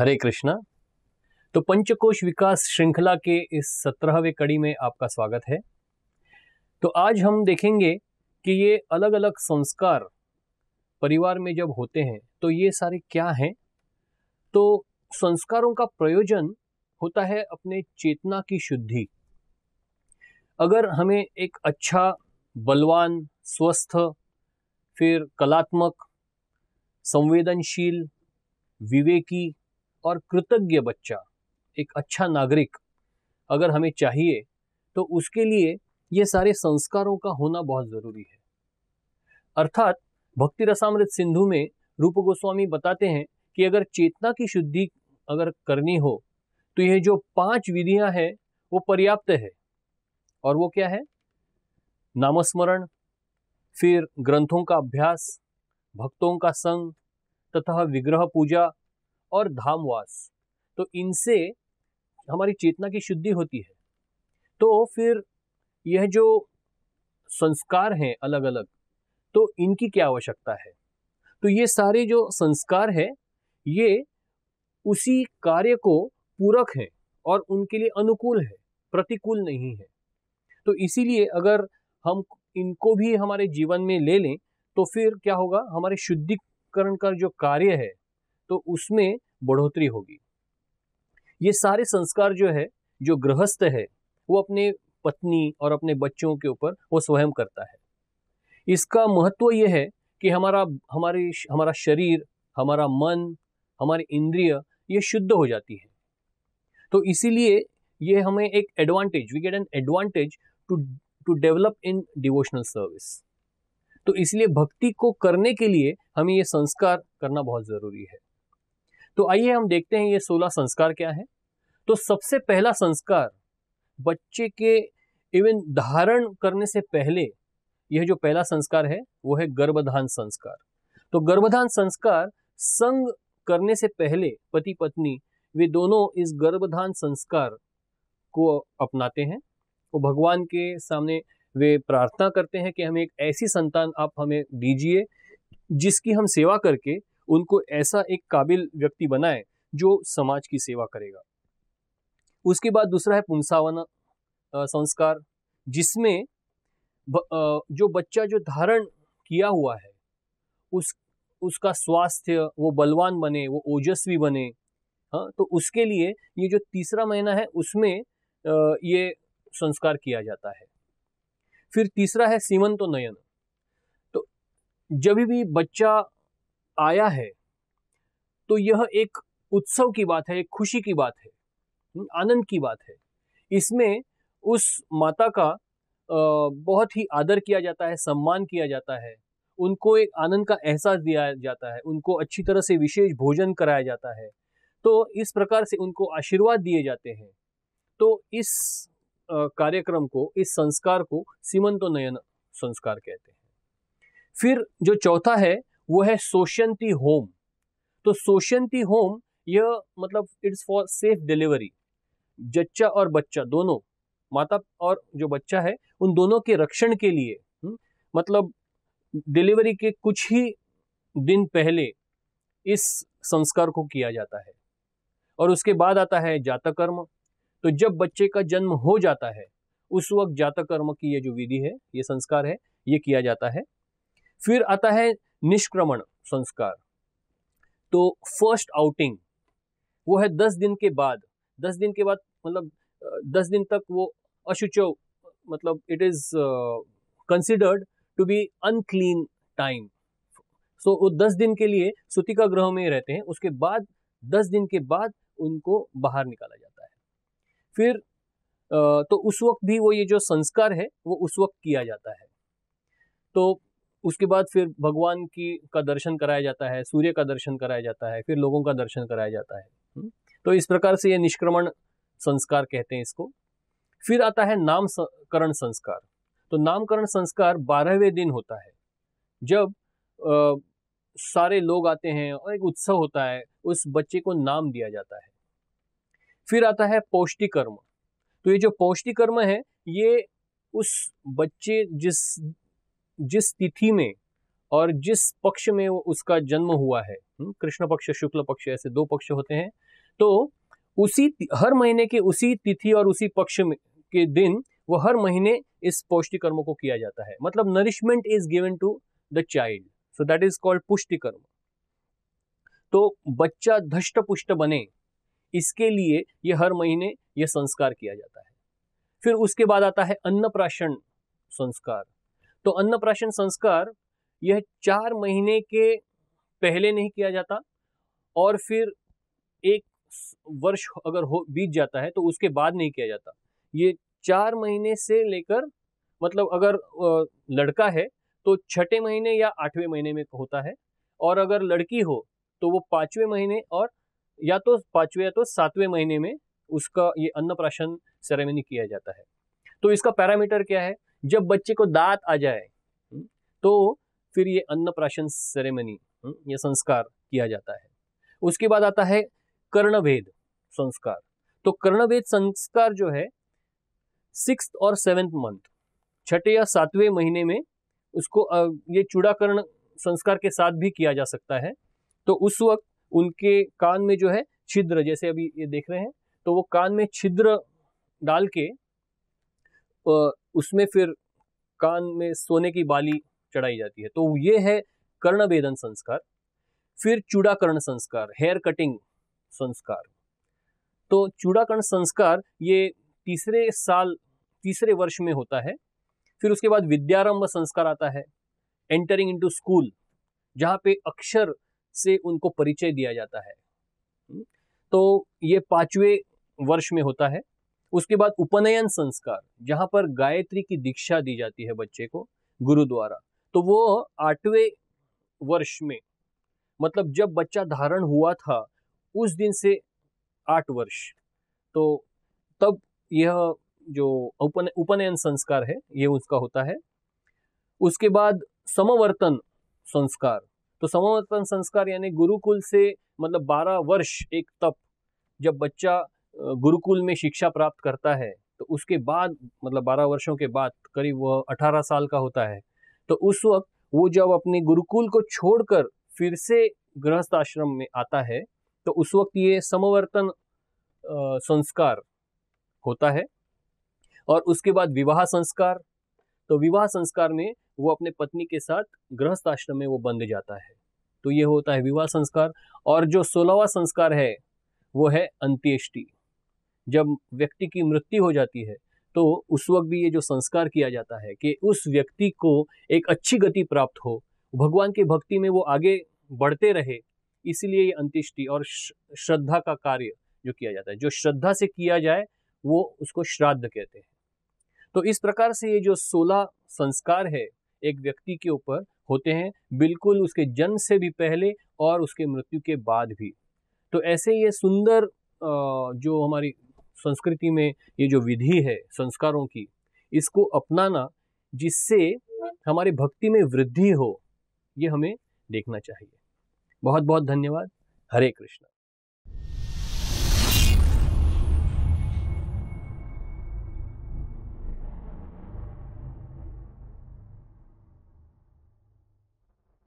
हरे कृष्णा तो पंचकोश विकास श्रृंखला के इस सत्रहवें कड़ी में आपका स्वागत है तो आज हम देखेंगे कि ये अलग अलग संस्कार परिवार में जब होते हैं तो ये सारे क्या हैं तो संस्कारों का प्रयोजन होता है अपने चेतना की शुद्धि अगर हमें एक अच्छा बलवान स्वस्थ फिर कलात्मक संवेदनशील विवेकी और कृतज्ञ बच्चा एक अच्छा नागरिक अगर हमें चाहिए तो उसके लिए ये सारे संस्कारों का होना बहुत ज़रूरी है अर्थात भक्ति रसामृत सिंधु में रूप गोस्वामी बताते हैं कि अगर चेतना की शुद्धि अगर करनी हो तो यह जो पांच विधियां हैं वो पर्याप्त है और वो क्या है नामस्मरण फिर ग्रंथों का अभ्यास भक्तों का संग तथा विग्रह पूजा और धामवास तो इनसे हमारी चेतना की शुद्धि होती है तो फिर यह जो संस्कार हैं अलग अलग तो इनकी क्या आवश्यकता है तो ये सारे जो संस्कार है ये उसी कार्य को पूरक हैं और उनके लिए अनुकूल है प्रतिकूल नहीं है तो इसीलिए अगर हम इनको भी हमारे जीवन में ले लें तो फिर क्या होगा हमारे शुद्धिकरण का जो कार्य है तो उसमें बढ़ोतरी होगी ये सारे संस्कार जो है जो गृहस्थ है वो अपने पत्नी और अपने बच्चों के ऊपर वो स्वयं करता है इसका महत्व ये है कि हमारा हमारे हमारा शरीर हमारा मन हमारे इंद्रिय ये शुद्ध हो जाती है तो इसीलिए ये हमें एक advantage we get an advantage to to develop in devotional service तो इसलिए भक्ति को करने के लिए हमें ये संस्कार करना बहुत ज़रूरी है तो आइए हम देखते हैं ये सोलह संस्कार क्या है तो सबसे पहला संस्कार बच्चे के इवन धारण करने से पहले यह जो पहला संस्कार है वो है गर्भधान संस्कार तो गर्भधान संस्कार संग करने से पहले पति पत्नी वे दोनों इस गर्भधान संस्कार को अपनाते हैं वो भगवान के सामने वे प्रार्थना करते हैं कि हमें एक ऐसी संतान आप हमें दीजिए जिसकी हम सेवा करके उनको ऐसा एक काबिल व्यक्ति बनाए जो समाज की सेवा करेगा उसके बाद दूसरा है पुंसावना संस्कार जिसमें जो बच्चा जो धारण किया हुआ है उस उसका स्वास्थ्य वो बलवान बने वो ओजस्वी बने हाँ तो उसके लिए ये जो तीसरा महीना है उसमें ये संस्कार किया जाता है फिर तीसरा है सीमंतो नयन तो जब भी बच्चा आया है तो यह एक उत्सव की बात है एक खुशी की बात है हम्म, आनंद की बात है इसमें उस माता का बहुत ही आदर किया जाता है सम्मान किया जाता है उनको एक आनंद का एहसास दिया जाता है उनको अच्छी तरह से विशेष भोजन कराया जाता है तो इस प्रकार से उनको आशीर्वाद दिए जाते हैं तो इस कार्यक्रम को इस संस्कार को सीमंतोनयन संस्कार कहते हैं फिर जो चौथा है वो है सोशंती होम तो सोशंती होम यह मतलब इट्स फॉर सेफ डिलीवरी जच्चा और बच्चा दोनों माता और जो बच्चा है उन दोनों के रक्षण के लिए हम्म, मतलब डिलीवरी के कुछ ही दिन पहले इस संस्कार को किया जाता है और उसके बाद आता है जातकर्म तो जब बच्चे का जन्म हो जाता है उस वक्त जातकर्म की ये जो विधि है ये संस्कार है ये किया जाता है फिर आता है निष्क्रमण संस्कार तो फर्स्ट आउटिंग वो है दस दिन के बाद दस दिन के बाद मतलब दस दिन तक वो अशुच मतलब it is considered to be unclean time so वो दस दिन के लिए सुतिका ग्रह में रहते हैं उसके बाद दस दिन के बाद उनको बाहर निकाला जाता है फिर तो उस वक्त भी वो ये जो संस्कार है वो उस वक्त किया जाता है तो उसके बाद फिर भगवान की का दर्शन कराया जाता है सूर्य का दर्शन कराया जाता है फिर लोगों का दर्शन कराया जाता है तो इस प्रकार से ये निष्क्रमण संस्कार कहते हैं इसको फिर आता है नामकरण संस्कार तो नामकरण संस्कार बारहवें दिन होता है जब आ, सारे लोग आते हैं और एक उत्सव होता है उस बच्चे को नाम दिया जाता है फिर आता है पौष्टिकर्म तो ये जो पौष्टिकर्म है ये उस बच्चे जिस जिस तिथि में और जिस पक्ष में उसका जन्म हुआ है हम्म, कृष्ण पक्ष शुक्ल पक्ष ऐसे दो पक्ष होते हैं तो उसी हर महीने के उसी तिथि और उसी पक्ष के दिन वो हर महीने इस पौष्टिकर्म को किया जाता है मतलब nourishment is given to the child so that is called पुष्टिकर्म तो बच्चा धष्ट पुष्ट बने इसके लिए यह हर महीने यह संस्कार किया जाता है फिर उसके बाद आता है अन्नप्राशन संस्कार तो अन्नप्राशन संस्कार यह चार महीने के पहले नहीं किया जाता और फिर एक वर्ष अगर हो बीत जाता है तो उसके बाद नहीं किया जाता ये चार महीने से लेकर मतलब अगर लड़का है तो छठे महीने या आठवें महीने में होता है और अगर लड़की हो तो वो पाँचवें महीने और या तो पाँचवें या तो सातवें महीने में उसका ये अन्नप्राशन सेरेमनी किया जाता है तो इसका पैरामीटर क्या है जब बच्चे को दांत आ जाए हम्म, तो फिर ये अन्नप्राशन सेरेमनी हम्म, ये संस्कार किया जाता है उसके बाद आता है कर्णभेद संस्कार तो कर्णभेद संस्कार जो है सिक्स और सेवेंथ मंथ छठे या सातवें महीने में उसको ये चूड़ाकरण संस्कार के साथ भी किया जा सकता है तो उस वक्त उनके कान में जो है छिद्र जैसे अभी ये देख रहे हैं तो वो कान में छिद्र डाल के उसमें फिर कान में सोने की बाली चढ़ाई जाती है तो ये है कर्णवेदन संस्कार फिर चूड़ाकर्ण संस्कार हेयर कटिंग संस्कार तो चूड़ाकर्ण संस्कार ये तीसरे साल तीसरे वर्ष में होता है फिर उसके बाद विद्यारंभ संस्कार आता है एंटरिंग इनटू स्कूल जहाँ पे अक्षर से उनको परिचय दिया जाता है तो ये पांचवें वर्ष में होता है उसके बाद उपनयन संस्कार जहाँ पर गायत्री की दीक्षा दी जाती है बच्चे को गुरु द्वारा तो वो आठवें वर्ष में मतलब जब बच्चा धारण हुआ था उस दिन से आठ वर्ष तो तब यह जो उपन उपनयन संस्कार है ये उसका होता है उसके बाद समवर्तन संस्कार तो समवर्तन संस्कार यानी गुरुकुल से मतलब 12 वर्ष एक तप जब बच्चा गुरुकुल में शिक्षा प्राप्त करता है तो उसके बाद मतलब बारह वर्षों के बाद करीब वह अठारह साल का होता है तो उस वक्त वो जब अपने गुरुकुल को छोड़कर फिर से गृहस्थ आश्रम में आता है तो उस वक्त ये समवर्तन संस्कार होता है और उसके बाद विवाह संस्कार तो विवाह संस्कार में वो अपने पत्नी के साथ गृहस्थ आश्रम में वो बंध जाता है तो ये होता है विवाह संस्कार और जो सोलहवा संस्कार है वो है अंत्येष्टि जब व्यक्ति की मृत्यु हो जाती है तो उस वक्त भी ये जो संस्कार किया जाता है कि उस व्यक्ति को एक अच्छी गति प्राप्त हो भगवान की भक्ति में वो आगे बढ़ते रहे इसलिए ये अंत्येष्टि और श्रद्धा का कार्य जो किया जाता है जो श्रद्धा से किया जाए वो उसको श्राद्ध कहते हैं तो इस प्रकार से ये जो सोलह संस्कार है एक व्यक्ति के ऊपर होते हैं बिल्कुल उसके जन्म से भी पहले और उसके मृत्यु के बाद भी तो ऐसे ये सुंदर जो हमारी संस्कृति में ये जो विधि है संस्कारों की इसको अपनाना जिससे हमारे भक्ति में वृद्धि हो ये हमें देखना चाहिए बहुत बहुत धन्यवाद हरे कृष्णा